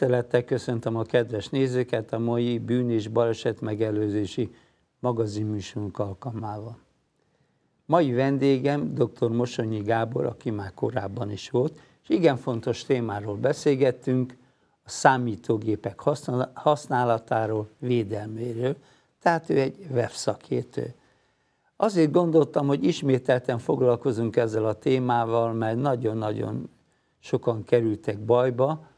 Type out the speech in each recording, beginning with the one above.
Tisztelettel köszöntöm a kedves nézőket a mai bűn és baleset megelőzési magazinműsorunk alkalmával. Mai vendégem dr. Mosonyi Gábor, aki már korábban is volt, és igen fontos témáról beszélgettünk, a számítógépek használatáról, védelméről, tehát ő egy webszakértő. Azért gondoltam, hogy ismételten foglalkozunk ezzel a témával, mert nagyon-nagyon sokan kerültek bajba,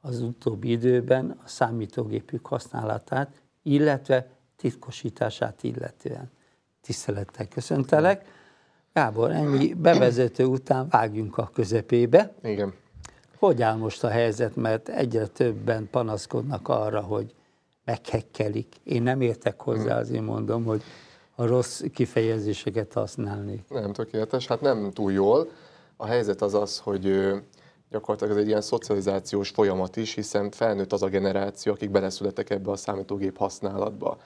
az utóbbi időben a számítógépük használatát, illetve titkosítását illetően. Tisztelettel köszöntelek. Gábor, ennyi bevezető után vágjunk a közepébe. Igen. Hogy áll most a helyzet, mert egyre többen panaszkodnak arra, hogy meghekkelik. Én nem értek hozzá, hmm. az, én mondom, hogy a rossz kifejezéseket használni. Nem tökéletes, hát nem túl jól. A helyzet az az, hogy gyakorlatilag ez egy ilyen szocializációs folyamat is, hiszen felnőtt az a generáció, akik beleszületek ebbe a számítógép használatba.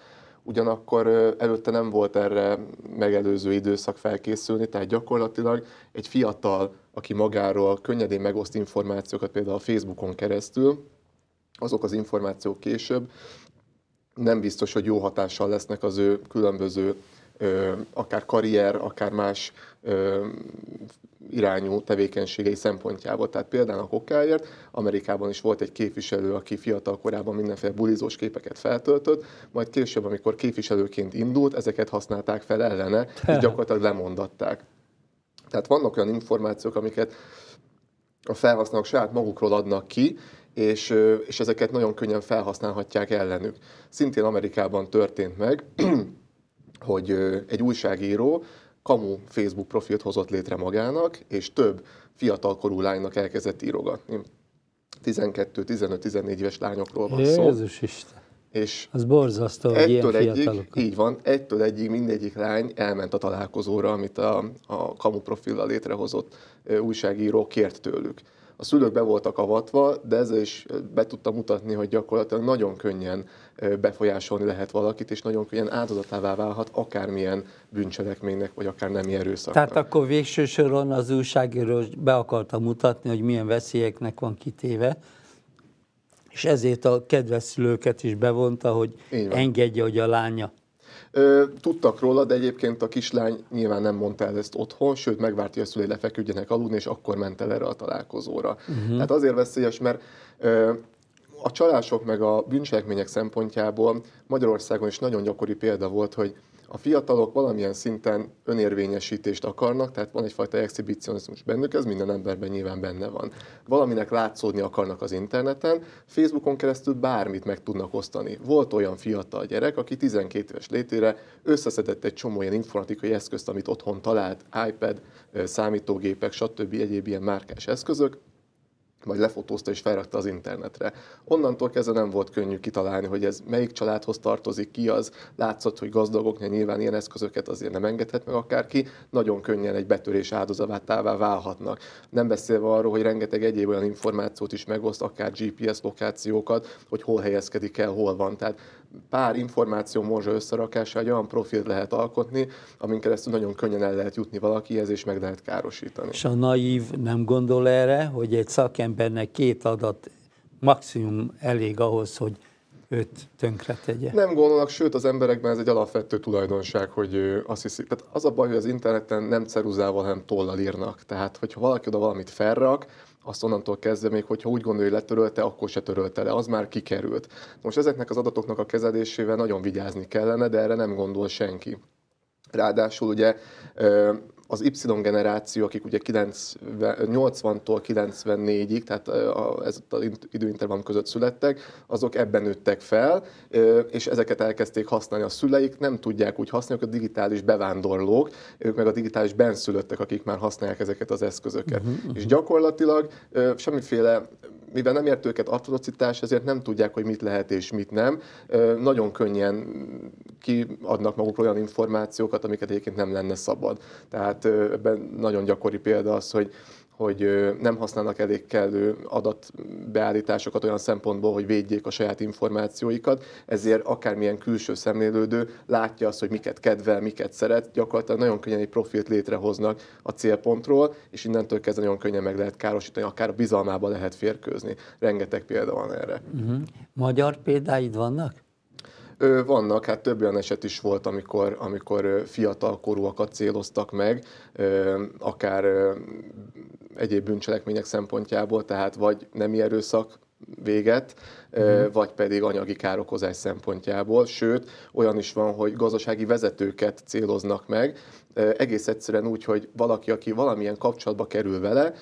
Ugyanakkor előtte nem volt erre megelőző időszak felkészülni, tehát gyakorlatilag egy fiatal, aki magáról könnyedén megoszt információkat például a Facebookon keresztül, azok az információk később nem biztos, hogy jó hatással lesznek az ő különböző akár karrier, akár más irányú tevékenységei szempontjából. Tehát például a Kokkáért Amerikában is volt egy képviselő, aki fiatal korában mindenféle bulizós képeket feltöltött, majd később, amikor képviselőként indult, ezeket használták fel ellene, és gyakorlatilag lemondatták. Tehát vannak olyan információk, amiket a felhasználók saját magukról adnak ki, és, és ezeket nagyon könnyen felhasználhatják ellenük. Szintén Amerikában történt meg, hogy egy újságíró kamu Facebook profilt hozott létre magának, és több fiatalkorú lánynak elkezdett írogatni. 12-15-14 éves lányokról van szó. Jézus Isten! És az borzasztó, hogy ilyen fiatalok. Egyik, így van, ettől egyig mindegyik lány elment a találkozóra, amit a, a kamu profillal létrehozott újságíró kért tőlük a szülők be voltak avatva, de ezzel is be tudtam mutatni, hogy gyakorlatilag nagyon könnyen befolyásolni lehet valakit, és nagyon könnyen áldozatává válhat akármilyen bűncselekménynek, vagy akár nem erőszaknak. Tehát akkor végső soron az újságíró be akarta mutatni, hogy milyen veszélyeknek van kitéve, és ezért a kedves szülőket is bevonta, hogy engedje, hogy a lánya Ö, tudtak róla, de egyébként a kislány nyilván nem mondta el ezt otthon, sőt megvárta, hogy a szülei lefeküdjenek aludni, és akkor ment el erre a találkozóra. Uh-huh. Tehát azért veszélyes, mert ö, a csalások meg a bűncselekmények szempontjából Magyarországon is nagyon gyakori példa volt, hogy a fiatalok valamilyen szinten önérvényesítést akarnak, tehát van egyfajta exhibicionizmus bennük, ez minden emberben nyilván benne van. Valaminek látszódni akarnak az interneten, Facebookon keresztül bármit meg tudnak osztani. Volt olyan fiatal gyerek, aki 12 éves létére összeszedett egy csomó olyan informatikai eszközt, amit otthon talált, iPad, számítógépek, stb. egyéb ilyen márkás eszközök, vagy lefotózta és felrakta az internetre. Onnantól kezdve nem volt könnyű kitalálni, hogy ez melyik családhoz tartozik, ki az. Látszott, hogy gazdagoknak nyilván ilyen eszközöket azért nem engedhet meg akárki, nagyon könnyen egy betörés áldozatává válhatnak. Nem beszélve arról, hogy rengeteg egyéb olyan információt is megoszt, akár GPS lokációkat, hogy hol helyezkedik el, hol van. Tehát pár információ morzsa összerakása egy olyan profilt lehet alkotni, amin keresztül nagyon könnyen el lehet jutni valakihez, és meg lehet károsítani. És a naív nem gondol erre, hogy egy szakembernek két adat maximum elég ahhoz, hogy őt tönkre tegye. Nem gondolnak, sőt az emberekben ez egy alapvető tulajdonság, hogy azt hiszik. Tehát az a baj, hogy az interneten nem ceruzával, hanem tollal írnak. Tehát, hogyha valaki oda valamit felrak, azt onnantól kezdve még, hogyha úgy gondolja, hogy letörölte, akkor se törölte le, az már kikerült. Most ezeknek az adatoknak a kezelésével nagyon vigyázni kellene, de erre nem gondol senki. Ráadásul ugye az Y generáció, akik ugye 80-tól 94-ig, tehát ez az időintervallum között születtek, azok ebben nőttek fel, és ezeket elkezdték használni a szüleik, nem tudják úgy használni, hogy a digitális bevándorlók, ők meg a digitális benszülöttek, akik már használják ezeket az eszközöket. Uh-huh, uh-huh. És gyakorlatilag semmiféle mivel nem ért őket atrocitás, ezért nem tudják, hogy mit lehet és mit nem. Nagyon könnyen kiadnak magukról olyan információkat, amiket egyébként nem lenne szabad. Tehát ebben nagyon gyakori példa az, hogy hogy nem használnak elég kellő adatbeállításokat olyan szempontból, hogy védjék a saját információikat, ezért akármilyen külső szemlélődő látja azt, hogy miket kedvel, miket szeret, gyakorlatilag nagyon könnyen egy profilt létrehoznak a célpontról, és innentől kezdve nagyon könnyen meg lehet károsítani, akár a bizalmába lehet férkőzni. Rengeteg példa van erre. Uh-huh. Magyar példáid vannak? Vannak, hát több olyan eset is volt, amikor, amikor fiatal korúakat céloztak meg, akár egyéb bűncselekmények szempontjából, tehát vagy nem erőszak véget, uh-huh. vagy pedig anyagi károkozás szempontjából. Sőt, olyan is van, hogy gazdasági vezetőket céloznak meg, egész egyszerűen úgy, hogy valaki, aki valamilyen kapcsolatba kerül vele,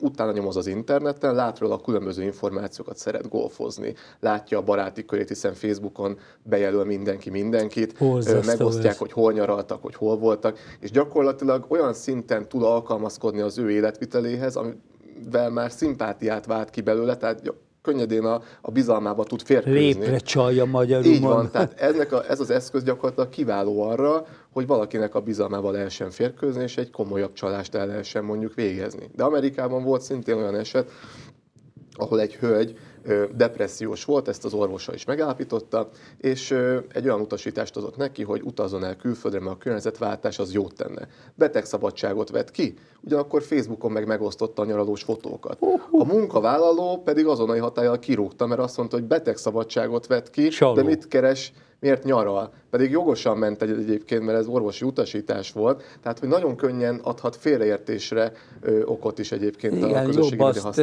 utána nyomoz az interneten, lát róla a különböző információkat, szeret golfozni, látja a baráti körét, hiszen Facebookon bejelöl mindenki mindenkit, Hozzasztó megosztják, ez. hogy hol nyaraltak, hogy hol voltak, és gyakorlatilag olyan szinten tud alkalmazkodni az ő életviteléhez, amivel már szimpátiát vált ki belőle, tehát könnyedén a, a bizalmába tud férkőzni. Lépre csalja magyarul. Így van, tehát ennek a, ez az eszköz gyakorlatilag kiváló arra, hogy valakinek a bizalmával lehessen férkőzni, és egy komolyabb csalást el lehessen mondjuk végezni. De Amerikában volt szintén olyan eset, ahol egy hölgy depressziós volt, ezt az orvosa is megállapította, és egy olyan utasítást adott neki, hogy utazon el külföldre, mert a környezetváltás az jót tenne. Betegszabadságot vett ki, ugyanakkor Facebookon meg megosztotta a nyaralós fotókat. A munkavállaló pedig azonai hatállal kirúgta, mert azt mondta, hogy betegszabadságot vett ki, Csaló. de mit keres miért nyaral. Pedig jogosan ment egy, egyébként, mert ez orvosi utasítás volt, tehát hogy nagyon könnyen adhat félreértésre ö, okot is egyébként Igen, a közösségi jobb azt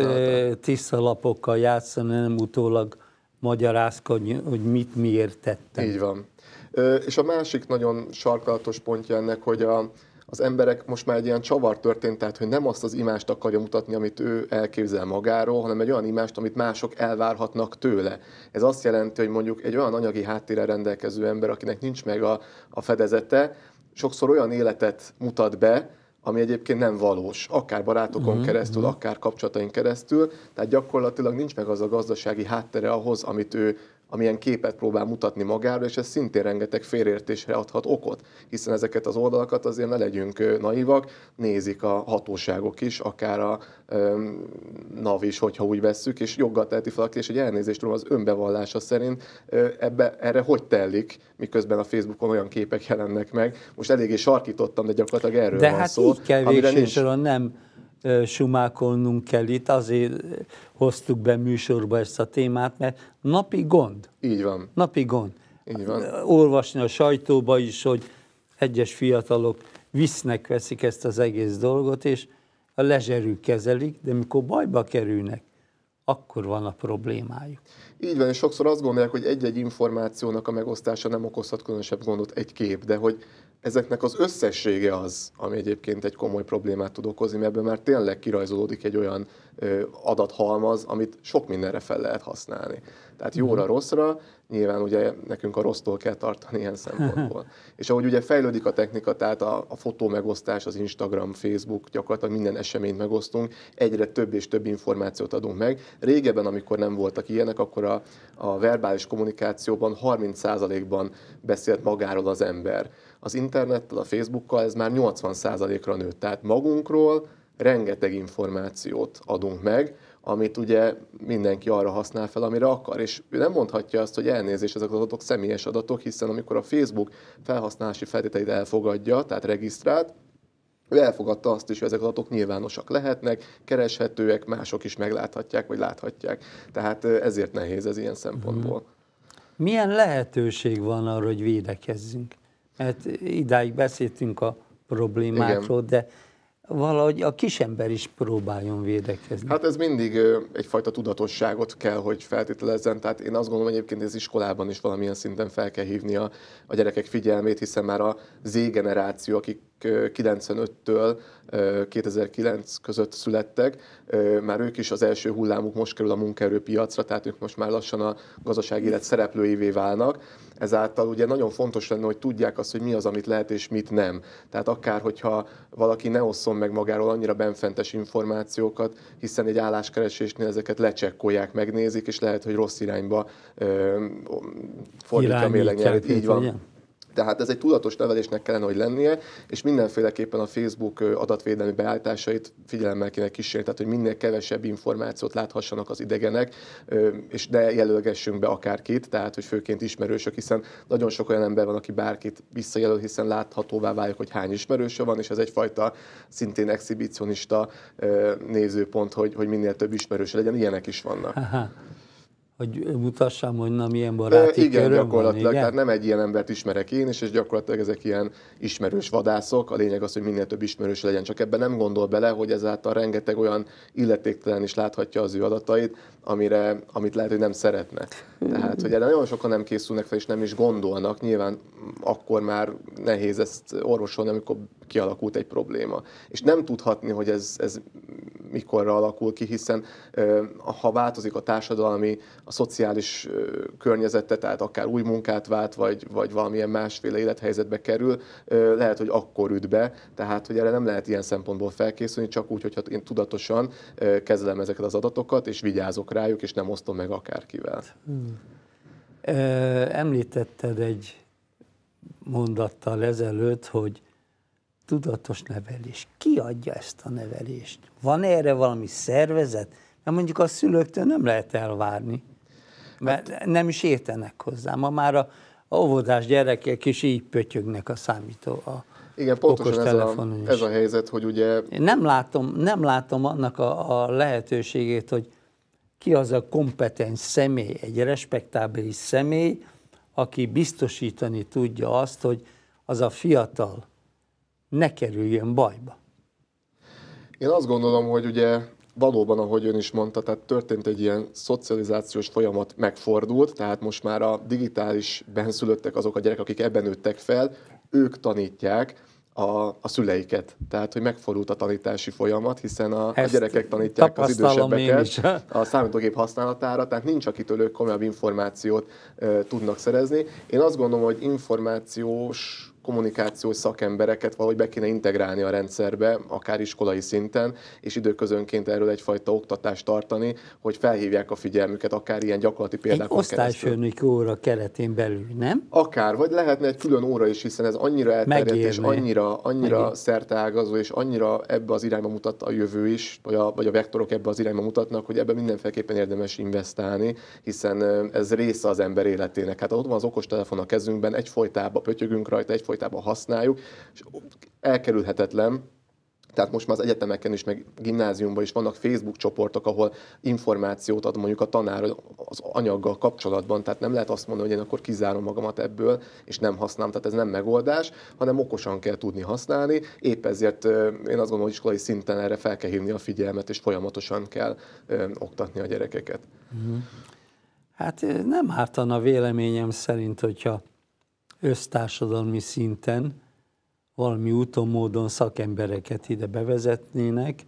tiszta lapokkal játszani, nem utólag magyarázkodni, hogy mit miért tettem. Így van. Ö, és a másik nagyon sarkalatos pontja ennek, hogy a, az emberek most már egy ilyen csavar történt, tehát hogy nem azt az imást akarja mutatni, amit ő elképzel magáról, hanem egy olyan imást, amit mások elvárhatnak tőle. Ez azt jelenti, hogy mondjuk egy olyan anyagi háttérre rendelkező ember, akinek nincs meg a, a fedezete, sokszor olyan életet mutat be, ami egyébként nem valós, akár barátokon uh-huh, keresztül, uh-huh. akár kapcsolataink keresztül, tehát gyakorlatilag nincs meg az a gazdasági háttere ahhoz, amit ő amilyen képet próbál mutatni magáról, és ez szintén rengeteg félértésre adhat okot, hiszen ezeket az oldalakat azért ne legyünk naivak, nézik a hatóságok is, akár a um, NAV is, hogyha úgy vesszük, és joggal teheti fel, és egy elnézést tudom az önbevallása szerint ebbe, erre hogy telik, miközben a Facebookon olyan képek jelennek meg. Most eléggé sarkítottam, de gyakorlatilag erről de van hát szó. De hát így kell végső nem sumákolnunk kell itt, azért hoztuk be műsorba ezt a témát, mert napi gond. Így van. Napi gond. Így van. Olvasni a sajtóba is, hogy egyes fiatalok visznek, veszik ezt az egész dolgot, és a lezserű kezelik, de mikor bajba kerülnek, akkor van a problémájuk. Így van, és sokszor azt gondolják, hogy egy-egy információnak a megosztása nem okozhat különösebb gondot egy kép, de hogy ezeknek az összessége az, ami egyébként egy komoly problémát tud okozni, mert ebből már tényleg kirajzolódik egy olyan ö, adathalmaz, amit sok mindenre fel lehet használni. Tehát jóra, mhm. rosszra, nyilván ugye nekünk a rossztól kell tartani ilyen szempontból. És ahogy ugye fejlődik a technika, tehát a, a fotó megosztás, az Instagram, Facebook, gyakorlatilag minden eseményt megosztunk, egyre több és több információt adunk meg. Régebben, amikor nem voltak ilyenek, akkor a, a verbális kommunikációban 30%-ban beszélt magáról az ember az internettel, a Facebookkal ez már 80%-ra nőtt. Tehát magunkról rengeteg információt adunk meg, amit ugye mindenki arra használ fel, amire akar. És ő nem mondhatja azt, hogy elnézés ezek az adatok személyes adatok, hiszen amikor a Facebook felhasználási feltételeit elfogadja, tehát regisztrált, ő elfogadta azt is, hogy ezek az adatok nyilvánosak lehetnek, kereshetőek, mások is megláthatják, vagy láthatják. Tehát ezért nehéz ez ilyen szempontból. Mhm. Milyen lehetőség van arra, hogy védekezzünk? mert idáig beszéltünk a problémákról, Igen. de valahogy a kisember is próbáljon védekezni. Hát ez mindig egyfajta tudatosságot kell, hogy feltételezzen. Tehát én azt gondolom, hogy egyébként az iskolában is valamilyen szinten fel kell hívni a, a gyerekek figyelmét, hiszen már a Z generáció, akik 95-től 2009 között születtek, már ők is az első hullámuk most kerül a munkaerőpiacra, tehát ők most már lassan a gazdaság élet szereplőivé válnak. Ezáltal ugye nagyon fontos lenne, hogy tudják azt, hogy mi az, amit lehet és mit nem. Tehát akár, hogyha valaki ne osszon meg magáról annyira benfentes információkat, hiszen egy álláskeresésnél ezeket lecsekkolják, megnézik, és lehet, hogy rossz irányba ö, fordítja a mélegnyelvét. Így van. Tehát ez egy tudatos nevelésnek kellene, hogy lennie, és mindenféleképpen a Facebook adatvédelmi beállításait figyelemmel kéne kísérni, tehát hogy minél kevesebb információt láthassanak az idegenek, és ne jelölgessünk be akárkit, tehát hogy főként ismerősök, hiszen nagyon sok olyan ember van, aki bárkit visszajelöl, hiszen láthatóvá válik, hogy hány ismerőse van, és ez egyfajta szintén exhibicionista nézőpont, hogy, hogy minél több ismerőse legyen, ilyenek is vannak. Aha hogy mutassam, hogy na milyen baráti igen, Igen, gyakorlatilag, van, igen? tehát nem egy ilyen embert ismerek én, és, és gyakorlatilag ezek ilyen ismerős vadászok, a lényeg az, hogy minél több ismerős legyen, csak ebben nem gondol bele, hogy ezáltal rengeteg olyan illetéktelen is láthatja az ő adatait, amire, amit lehet, hogy nem szeretne. Tehát, hogy erre nagyon sokan nem készülnek fel, és nem is gondolnak, nyilván akkor már nehéz ezt orvosolni, amikor kialakult egy probléma. És nem tudhatni, hogy ez, ez mikorra alakul ki, hiszen ha változik a társadalmi, a szociális környezete, tehát akár új munkát vált, vagy, vagy valamilyen másféle élethelyzetbe kerül, lehet, hogy akkor üt be, tehát hogy erre nem lehet ilyen szempontból felkészülni, csak úgy, hogyha én tudatosan kezelem ezeket az adatokat, és vigyázok rájuk, és nem osztom meg akárkivel. Hmm. Említetted egy mondattal ezelőtt, hogy tudatos nevelés. Ki adja ezt a nevelést? Van erre valami szervezet? Mert mondjuk a szülőktől nem lehet elvárni, mert hát, nem is értenek hozzá. Ma már a, a óvodás gyerekek is így pötyögnek a számító, a igen, pontosan ez a, is. ez a helyzet, hogy ugye... Én nem látom, nem látom annak a, a lehetőségét, hogy ki az a kompetens személy, egy respektábilis személy, aki biztosítani tudja azt, hogy az a fiatal ne kerüljön bajba. Én azt gondolom, hogy ugye valóban, ahogy ön is mondta, tehát történt egy ilyen szocializációs folyamat megfordult, tehát most már a digitális benszülöttek azok a gyerekek, akik ebben nőttek fel, ők tanítják a, a szüleiket. Tehát, hogy megfordult a tanítási folyamat, hiszen a, a gyerekek tanítják az idősebbeket a számítógép használatára, tehát nincs, akitől ők komolyabb információt e, tudnak szerezni. Én azt gondolom, hogy információs kommunikációs szakembereket valahogy be kéne integrálni a rendszerbe, akár iskolai szinten, és időközönként erről egyfajta oktatást tartani, hogy felhívják a figyelmüket, akár ilyen gyakorlati példák. egy keresztül. óra keretén belül, nem? Akár, vagy lehetne egy külön óra is, hiszen ez annyira elterjedt, Megérne. és annyira, annyira Megérne. szerteágazó, és annyira ebbe az irányba mutat a jövő is, vagy a, vagy a vektorok ebbe az irányba mutatnak, hogy ebbe mindenféleképpen érdemes investálni, hiszen ez része az ember életének. Hát ott van az okostelefon a kezünkben, egyfolytában pötyögünk rajta, egyfolytában egyfolytában használjuk, és elkerülhetetlen, tehát most már az egyetemeken is, meg gimnáziumban is vannak Facebook csoportok, ahol információt ad mondjuk a tanár az anyaggal kapcsolatban, tehát nem lehet azt mondani, hogy én akkor kizárom magamat ebből, és nem használom, tehát ez nem megoldás, hanem okosan kell tudni használni, épp ezért én azt gondolom, hogy iskolai szinten erre fel kell hívni a figyelmet, és folyamatosan kell ö, oktatni a gyerekeket. Mhm. Hát nem ártana véleményem szerint, hogyha össztársadalmi szinten valami úton, módon szakembereket ide bevezetnének,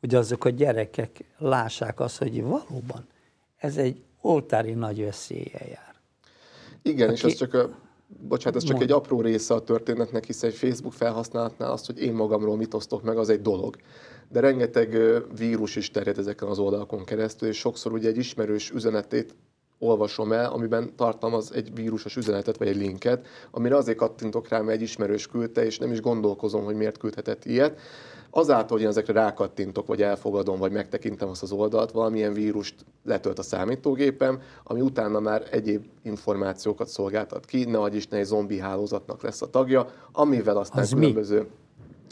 hogy azok a gyerekek lássák azt, hogy valóban ez egy oltári nagy veszélye jár. Igen, Aki... és ez csak a bocsánat, ez csak Mond. egy apró része a történetnek, hiszen egy Facebook felhasználatnál azt, hogy én magamról mit osztok meg, az egy dolog. De rengeteg vírus is terjed ezeken az oldalakon keresztül, és sokszor ugye egy ismerős üzenetét olvasom el, amiben tartalmaz egy vírusos üzenetet vagy egy linket, amire azért kattintok rá, mert egy ismerős küldte, és nem is gondolkozom, hogy miért küldhetett ilyet. Azáltal, hogy én ezekre rákattintok, vagy elfogadom, vagy megtekintem azt az oldalt, valamilyen vírust letölt a számítógépem, ami utána már egyéb információkat szolgáltat ki, nehogy is egy zombi hálózatnak lesz a tagja, amivel aztán az különböző mi?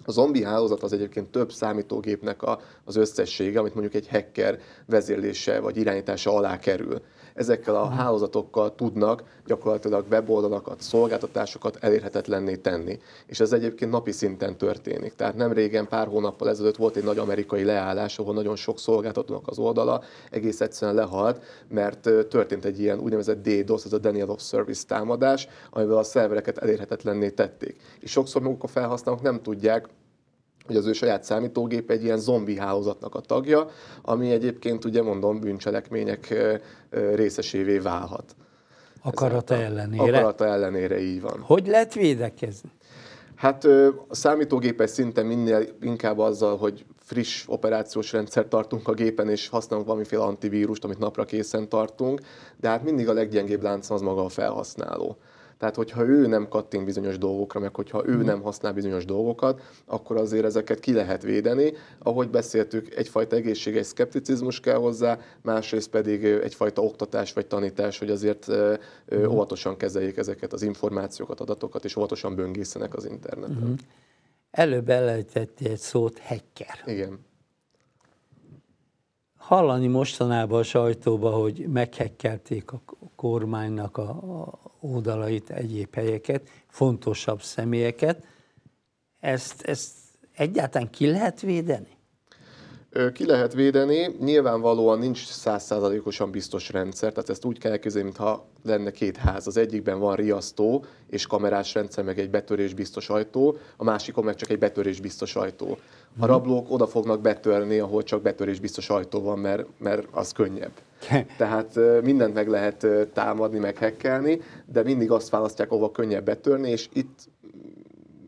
A zombi hálózat az egyébként több számítógépnek a, az összessége, amit mondjuk egy hacker vezérlése vagy irányítása alá kerül ezekkel a hálózatokkal tudnak gyakorlatilag weboldalakat, szolgáltatásokat elérhetetlenné tenni. És ez egyébként napi szinten történik. Tehát nem régen, pár hónappal ezelőtt volt egy nagy amerikai leállás, ahol nagyon sok szolgáltatónak az oldala egész egyszerűen lehalt, mert történt egy ilyen úgynevezett DDoS, ez a Denial of Service támadás, amivel a szervereket elérhetetlenné tették. És sokszor maguk a felhasználók nem tudják, hogy az ő saját számítógép egy ilyen zombi hálózatnak a tagja, ami egyébként ugye mondom bűncselekmények részesévé válhat. Akarata Ezért, ellenére. Akarata ellenére így van. Hogy lehet védekezni? Hát a számítógépes szinte minél inkább azzal, hogy friss operációs rendszer tartunk a gépen, és használunk valamiféle antivírust, amit napra készen tartunk, de hát mindig a leggyengébb láncon az maga a felhasználó. Tehát, hogyha ő nem kattint bizonyos dolgokra, meg hogyha ő mhm. nem használ bizonyos dolgokat, akkor azért ezeket ki lehet védeni. Ahogy beszéltük, egyfajta egészséges szkepticizmus kell hozzá, másrészt pedig egyfajta oktatás vagy tanítás, hogy azért mhm. óvatosan kezeljék ezeket az információkat, adatokat, és óvatosan böngészenek az interneten. Mhm. Előbb elejtettél egy szót, hacker. Igen hallani mostanában a sajtóban, hogy meghekkelték a kormánynak a, oldalait, egyéb helyeket, fontosabb személyeket. Ezt, ezt egyáltalán ki lehet védeni? ki lehet védeni, nyilvánvalóan nincs százszázalékosan biztos rendszer, tehát ezt úgy kell elképzelni, mintha lenne két ház. Az egyikben van riasztó és kamerás rendszer, meg egy betörés biztos ajtó, a másikon meg csak egy betörés biztos ajtó. A mhm. rablók oda fognak betörni, ahol csak betörés biztos ajtó van, mert, mert az könnyebb. Tehát mindent meg lehet támadni, meg hekkelni, de mindig azt választják, ahova könnyebb betörni, és itt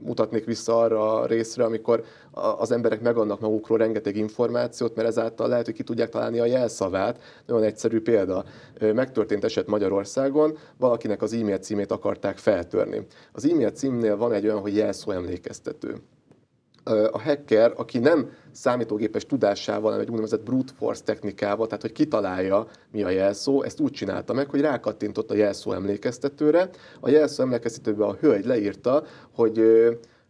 mutatnék vissza arra a részre, amikor az emberek megadnak magukról rengeteg információt, mert ezáltal lehet, hogy ki tudják találni a jelszavát. Nagyon egyszerű példa. Megtörtént eset Magyarországon, valakinek az e-mail címét akarták feltörni. Az e-mail címnél van egy olyan, hogy jelszó emlékeztető a hacker, aki nem számítógépes tudásával, hanem egy úgynevezett brute force technikával, tehát hogy kitalálja, mi a jelszó, ezt úgy csinálta meg, hogy rákattintott a jelszó emlékeztetőre. A jelszó emlékeztetőben a hölgy leírta, hogy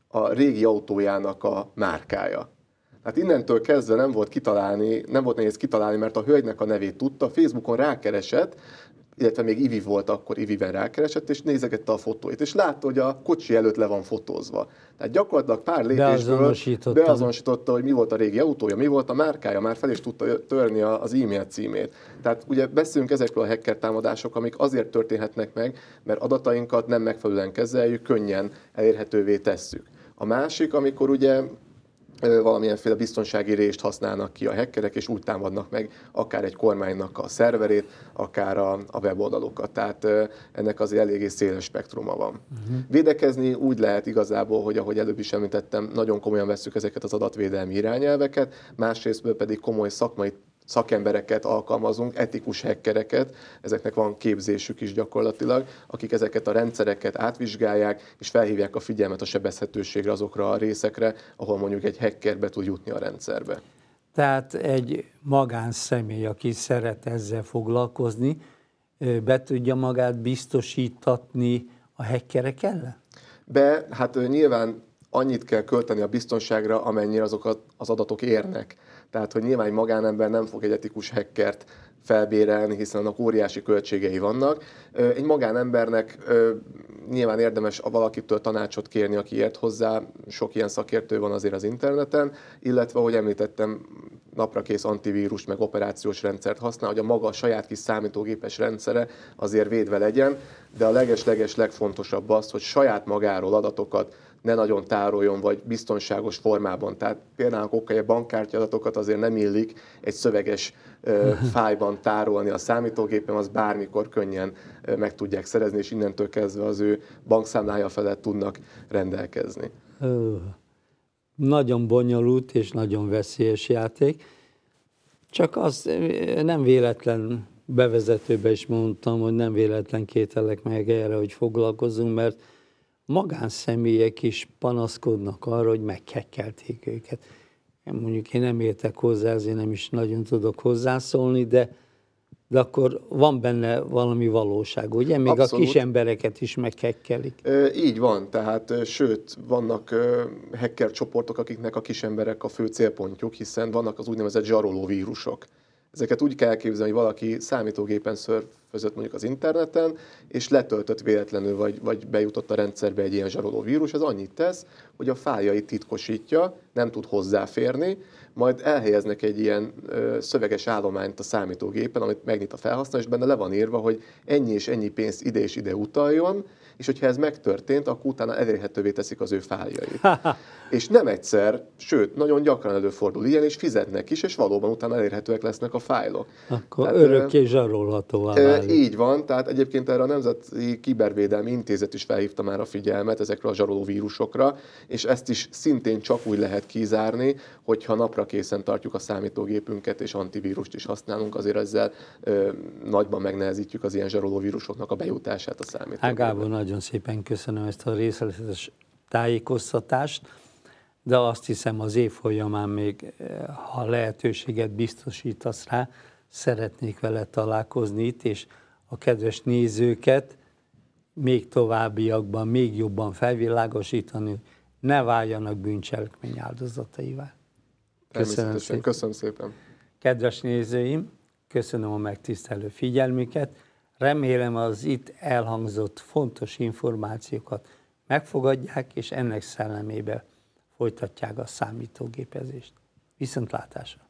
a régi autójának a márkája. Hát innentől kezdve nem volt kitalálni, nem volt nehéz kitalálni, mert a hölgynek a nevét tudta, Facebookon rákeresett, illetve még Ivi volt akkor, Iviben rákeresett, és nézegette a fotóit, és látta, hogy a kocsi előtt le van fotózva. Tehát gyakorlatilag pár lépésből beazonosította, beazonosította hogy mi volt a régi autója, mi volt a márkája, már fel is tudta törni az e-mail címét. Tehát ugye beszélünk ezekről a hacker támadások, amik azért történhetnek meg, mert adatainkat nem megfelelően kezeljük, könnyen elérhetővé tesszük. A másik, amikor ugye valamilyenféle biztonsági részt használnak ki a hackerek, és úgy támadnak meg akár egy kormánynak a szerverét, akár a, a weboldalokat. Tehát ennek az eléggé széles spektruma van. Uh-huh. Védekezni úgy lehet igazából, hogy ahogy előbb is említettem, nagyon komolyan veszük ezeket az adatvédelmi irányelveket, másrészt pedig komoly szakmai szakembereket alkalmazunk, etikus hackereket, ezeknek van képzésük is gyakorlatilag, akik ezeket a rendszereket átvizsgálják, és felhívják a figyelmet a sebezhetőségre azokra a részekre, ahol mondjuk egy hacker be tud jutni a rendszerbe. Tehát egy magánszemély, aki szeret ezzel foglalkozni, be tudja magát biztosítatni a hackerek ellen? Be, hát nyilván annyit kell költeni a biztonságra, amennyire azokat az adatok érnek. Tehát, hogy nyilván egy magánember nem fog egy etikus hackert felbérelni, hiszen annak óriási költségei vannak. Egy magánembernek nyilván érdemes a valakitől tanácsot kérni, aki ért hozzá, sok ilyen szakértő van azért az interneten, illetve, ahogy említettem, naprakész antivírus, meg operációs rendszert használ, hogy a maga a saját kis számítógépes rendszere azért védve legyen, de a leges-leges legfontosabb az, hogy saját magáról adatokat ne nagyon tároljon, vagy biztonságos formában. Tehát például a bankkártya adatokat azért nem illik egy szöveges ö, fájban tárolni a számítógépen, az bármikor könnyen ö, meg tudják szerezni, és innentől kezdve az ő bankszámlája felett tudnak rendelkezni. Ö, nagyon bonyolult és nagyon veszélyes játék. Csak az nem véletlen bevezetőbe is mondtam, hogy nem véletlen kételek meg erre, hogy foglalkozunk, mert magánszemélyek is panaszkodnak arra, hogy meghekkelték őket. Mondjuk én nem értek hozzá, ezért nem is nagyon tudok hozzászólni, de, de akkor van benne valami valóság, ugye? Még Abszolút. a kis embereket is meghekkelik. E, így van, tehát sőt, vannak e, hacker csoportok, akiknek a kis emberek a fő célpontjuk, hiszen vannak az úgynevezett zsaroló vírusok. Ezeket úgy kell elképzelni, hogy valaki számítógépen szörf között mondjuk az interneten, és letöltött véletlenül, vagy, vagy bejutott a rendszerbe egy ilyen zsaroló vírus, ez annyit tesz, hogy a fájait titkosítja, nem tud hozzáférni, majd elhelyeznek egy ilyen ö, szöveges állományt a számítógépen, amit megnyit a felhasználó, és benne le van írva, hogy ennyi és ennyi pénzt ide és ide utaljon, és hogyha ez megtörtént, akkor utána elérhetővé teszik az ő fájait. és nem egyszer, sőt, nagyon gyakran előfordul ilyen, és fizetnek is, és valóban utána elérhetőek lesznek a fájlok. Akkor Tehát, örökké zsarolható felelő. Így van, tehát egyébként erre a Nemzeti Kibervédelmi Intézet is felhívta már a figyelmet ezekre a zsaroló vírusokra, és ezt is szintén csak úgy lehet kizárni, hogyha napra készen tartjuk a számítógépünket, és antivírust is használunk, azért ezzel ö, nagyban megnehezítjük az ilyen zsaroló vírusoknak a bejutását a számítógépbe. Hát Gábor, nagyon szépen köszönöm ezt a részletes tájékoztatást, de azt hiszem az év folyamán még, eh, ha lehetőséget biztosítasz rá, szeretnék vele találkozni itt, és a kedves nézőket még továbbiakban, még jobban felvilágosítani, ne váljanak bűncselekmény áldozataivá. Köszönöm szépen. Köszönöm szépen. Kedves nézőim, köszönöm a megtisztelő figyelmüket. Remélem az itt elhangzott fontos információkat megfogadják, és ennek szellemébe folytatják a számítógépezést. Viszontlátásra!